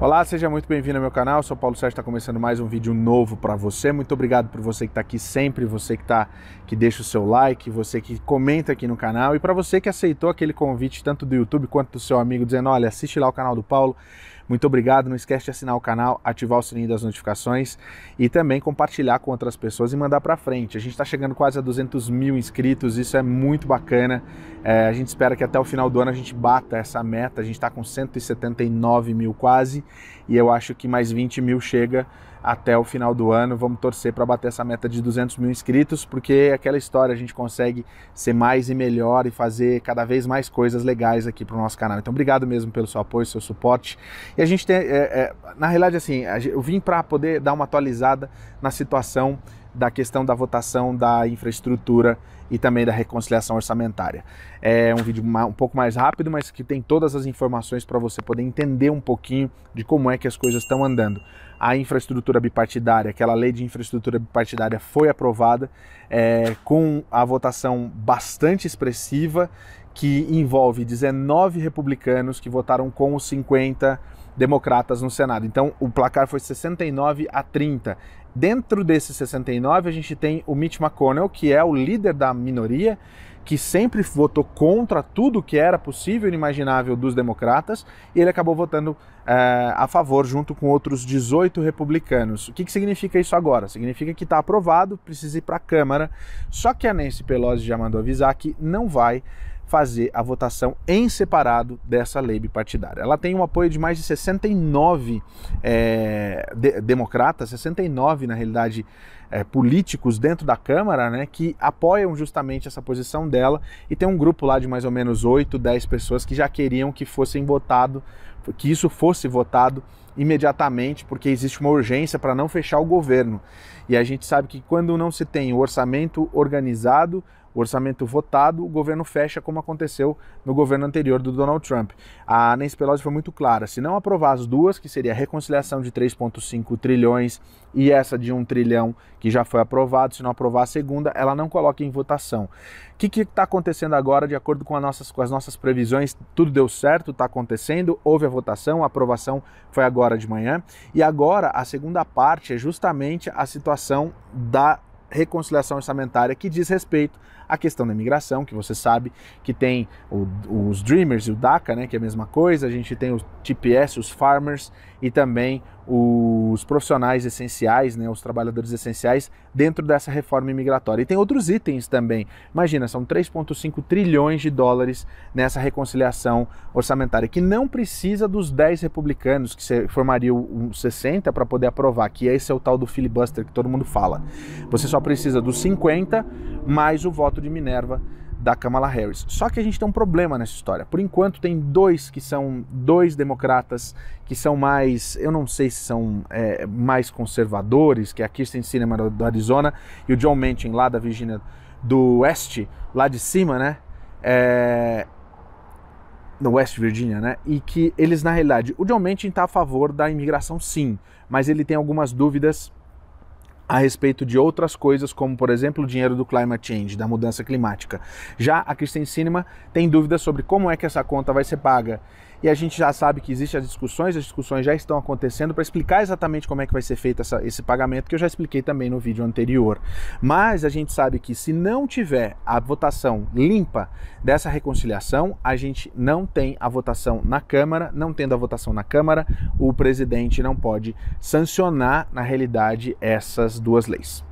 Olá, seja muito bem-vindo ao meu canal. Eu sou Paulo Sérgio, está começando mais um vídeo novo para você. Muito obrigado por você que está aqui sempre, você que tá que deixa o seu like, você que comenta aqui no canal e para você que aceitou aquele convite tanto do YouTube quanto do seu amigo dizendo, olha, assiste lá o canal do Paulo. Muito obrigado, não esquece de assinar o canal, ativar o sininho das notificações e também compartilhar com outras pessoas e mandar para frente. A gente está chegando quase a 200 mil inscritos, isso é muito bacana. É, a gente espera que até o final do ano a gente bata essa meta, a gente está com 179 mil quase e eu acho que mais 20 mil chega até o final do ano. Vamos torcer para bater essa meta de 200 mil inscritos, porque é aquela história, a gente consegue ser mais e melhor e fazer cada vez mais coisas legais aqui para o nosso canal. Então, obrigado mesmo pelo seu apoio, seu suporte. E a gente tem, é, é, na realidade, assim, eu vim para poder dar uma atualizada na situação da questão da votação da infraestrutura e também da reconciliação orçamentária. É um vídeo um pouco mais rápido, mas que tem todas as informações para você poder entender um pouquinho de como é que as coisas estão andando. A infraestrutura bipartidária, aquela lei de infraestrutura bipartidária foi aprovada é, com a votação bastante expressiva, que envolve 19 republicanos que votaram com os 50 democratas no Senado. Então o placar foi 69 a 30. Dentro desses 69, a gente tem o Mitch McConnell, que é o líder da minoria, que sempre votou contra tudo que era possível e inimaginável dos democratas, e ele acabou votando é, a favor junto com outros 18 republicanos. O que, que significa isso agora? Significa que está aprovado, precisa ir para a Câmara, só que a Nancy Pelosi já mandou avisar que não vai fazer a votação em separado dessa lei bipartidária. Ela tem um apoio de mais de 69 é, eh, de, democratas, 69 na realidade é, políticos dentro da Câmara, né, que apoiam justamente essa posição dela e tem um grupo lá de mais ou menos 8, 10 pessoas que já queriam que fossem votado, que isso fosse votado imediatamente, porque existe uma urgência para não fechar o governo. E a gente sabe que quando não se tem o orçamento organizado, o orçamento votado, o governo fecha, como aconteceu no governo anterior do Donald Trump. A Nancy Pelosi foi muito clara: se não aprovar as duas, que seria a reconciliação de 3,5 trilhões e essa de 1 trilhão que já foi aprovado, se não aprovar a segunda, ela não coloca em votação. O que está acontecendo agora, de acordo com, nossas, com as nossas previsões? Tudo deu certo, está acontecendo, houve a votação, a aprovação foi agora de manhã. E agora a segunda parte é justamente a situação da reconciliação orçamentária que diz respeito a questão da imigração, que você sabe que tem o, os Dreamers e o DACA, né, que é a mesma coisa, a gente tem os TPS, os Farmers e também os profissionais essenciais, né, os trabalhadores essenciais dentro dessa reforma imigratória. E tem outros itens também. Imagina, são 3,5 trilhões de dólares nessa reconciliação orçamentária, que não precisa dos 10 republicanos que formariam um 60 para poder aprovar, que é esse é o tal do filibuster que todo mundo fala. Você só precisa dos 50 mais o voto de Minerva da Kamala Harris. Só que a gente tem um problema nessa história. Por enquanto, tem dois que são dois democratas que são mais, eu não sei se são é, mais conservadores, que é a Kirsten cinema do Arizona e o John Manchin lá da Virgínia do Oeste, lá de cima, né? É, no West Virginia, né? E que eles, na realidade, o John Manchin está a favor da imigração, sim, mas ele tem algumas dúvidas a respeito de outras coisas, como por exemplo o dinheiro do climate change, da mudança climática. Já a Kristen Cinema tem dúvidas sobre como é que essa conta vai ser paga e a gente já sabe que existem as discussões, as discussões já estão acontecendo para explicar exatamente como é que vai ser feito essa, esse pagamento, que eu já expliquei também no vídeo anterior. Mas a gente sabe que se não tiver a votação limpa dessa reconciliação, a gente não tem a votação na Câmara, não tendo a votação na Câmara, o presidente não pode sancionar, na realidade, essas duas leis.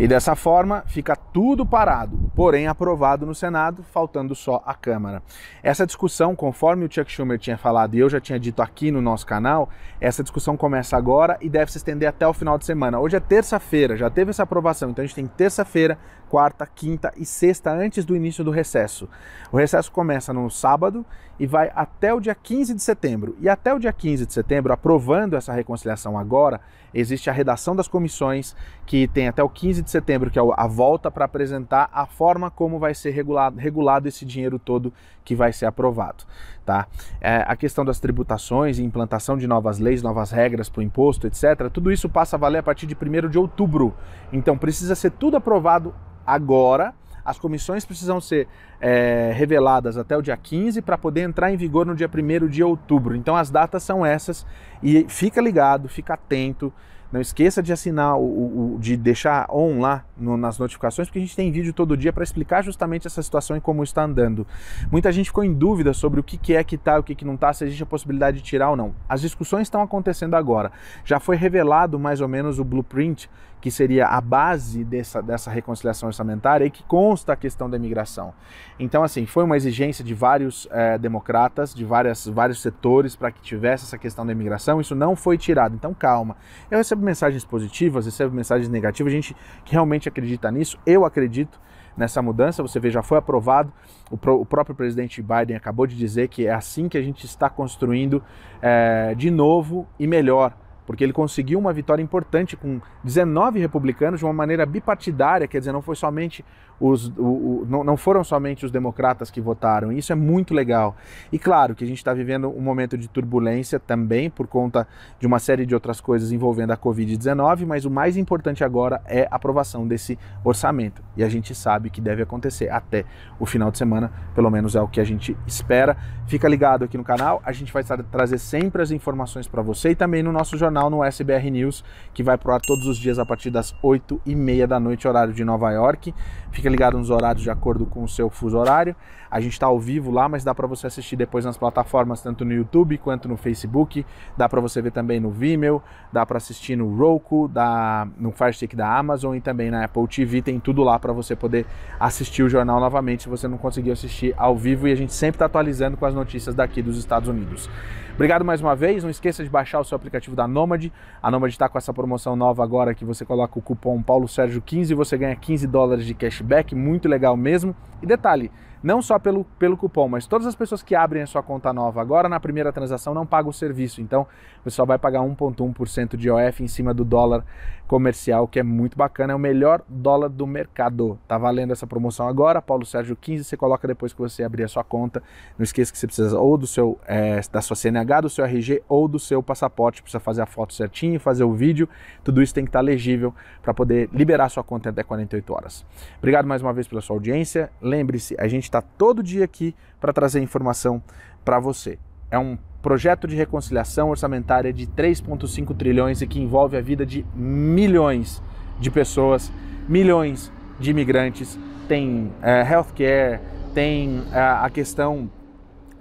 E dessa forma fica tudo parado, porém aprovado no Senado, faltando só a Câmara. Essa discussão, conforme o Chuck Schumer tinha falado e eu já tinha dito aqui no nosso canal, essa discussão começa agora e deve se estender até o final de semana. Hoje é terça-feira, já teve essa aprovação, então a gente tem terça-feira, quarta, quinta e sexta antes do início do recesso. O recesso começa no sábado e vai até o dia 15 de setembro. E até o dia 15 de setembro, aprovando essa reconciliação agora, existe a redação das comissões, que tem até o 15 de setembro, que é a volta para apresentar a forma como vai ser regulado, regulado esse dinheiro todo que vai ser aprovado. Tá? É, a questão das tributações e implantação de novas leis, novas regras para o imposto, etc., tudo isso passa a valer a partir de 1 de outubro. Então precisa ser tudo aprovado agora as comissões precisam ser é, reveladas até o dia 15 para poder entrar em vigor no dia 1 de outubro. Então as datas são essas e fica ligado, fica atento. Não esqueça de assinar, o, o de deixar on lá no, nas notificações, porque a gente tem vídeo todo dia para explicar justamente essa situação e como está andando. Muita gente ficou em dúvida sobre o que, que é que está, o que, que não está, se existe a possibilidade de tirar ou não. As discussões estão acontecendo agora. Já foi revelado mais ou menos o blueprint que seria a base dessa, dessa reconciliação orçamentária e que consta a questão da imigração. Então, assim, foi uma exigência de vários é, democratas, de várias, vários setores, para que tivesse essa questão da imigração. Isso não foi tirado. Então, calma. Eu recebo mensagens positivas, recebo mensagens negativas, gente que realmente acredita nisso. Eu acredito nessa mudança. Você vê, já foi aprovado. O, pro, o, próprio presidente Biden acabou de dizer que é assim que a gente está construindo é, de novo e melhor porque ele conseguiu uma vitória importante com 19 republicanos de uma maneira bipartidária, quer dizer, não foi somente os, o, o, não, não foram somente os democratas que votaram. isso é muito legal. E claro que a gente está vivendo um momento de turbulência também por conta de uma série de outras coisas envolvendo a Covid-19, mas o mais importante agora é a aprovação desse orçamento. E a gente sabe que deve acontecer até o final de semana, pelo menos é o que a gente espera. Fica ligado aqui no canal, a gente vai trazer sempre as informações para você e também no nosso jornal canal no SBR News, que vai pro ar todos os dias a partir das 8 e meia da noite, horário de Nova York. Fica ligado nos horários de acordo com o seu fuso horário. A gente está ao vivo lá, mas dá para você assistir depois nas plataformas, tanto no YouTube quanto no Facebook. Dá para você ver também no Vimeo, dá para assistir no Roku, da, no Fire Stick da Amazon e também na Apple TV. Tem tudo lá para você poder assistir o jornal novamente se você não conseguiu assistir ao vivo. E a gente sempre está atualizando com as notícias daqui dos Estados Unidos. Obrigado mais uma vez. Não esqueça de baixar o seu aplicativo da Noma Nômade. A Nômade está com essa promoção nova agora que você coloca o cupom Paulo Sérgio 15 e você ganha 15 dólares de cashback, muito legal mesmo. E detalhe, não só pelo, pelo cupom, mas todas as pessoas que abrem a sua conta nova agora na primeira transação não pagam o serviço. Então, você só vai pagar 1,1% de OF em cima do dólar comercial, que é muito bacana. É o melhor dólar do mercado. Tá valendo essa promoção agora, Paulo Sérgio 15. Você coloca depois que você abrir a sua conta. Não esqueça que você precisa ou do seu, é, da sua CNH, do seu RG ou do seu passaporte. Precisa fazer a foto certinho, fazer o vídeo. Tudo isso tem que estar tá legível para poder liberar sua conta até 48 horas. Obrigado mais uma vez pela sua audiência. Lembre-se, a gente está todo dia aqui para trazer informação para você. É um projeto de reconciliação orçamentária de 3,5 trilhões e que envolve a vida de milhões de pessoas, milhões de imigrantes. Tem health healthcare, tem eh, a questão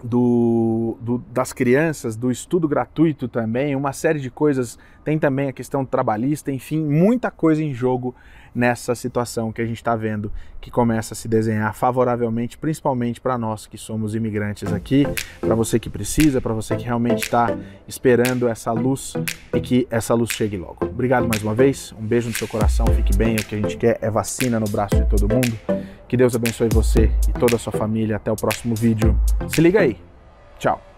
do, do, das crianças, do estudo gratuito também, uma série de coisas. Tem também a questão trabalhista, enfim, muita coisa em jogo nessa situação que a gente está vendo que começa a se desenhar favoravelmente, principalmente para nós que somos imigrantes aqui, para você que precisa, para você que realmente está esperando essa luz e que essa luz chegue logo. Obrigado mais uma vez, um beijo no seu coração, fique bem. O que a gente quer é vacina no braço de todo mundo que Deus abençoe você e toda a sua família. Até o próximo vídeo. Se liga aí. Tchau.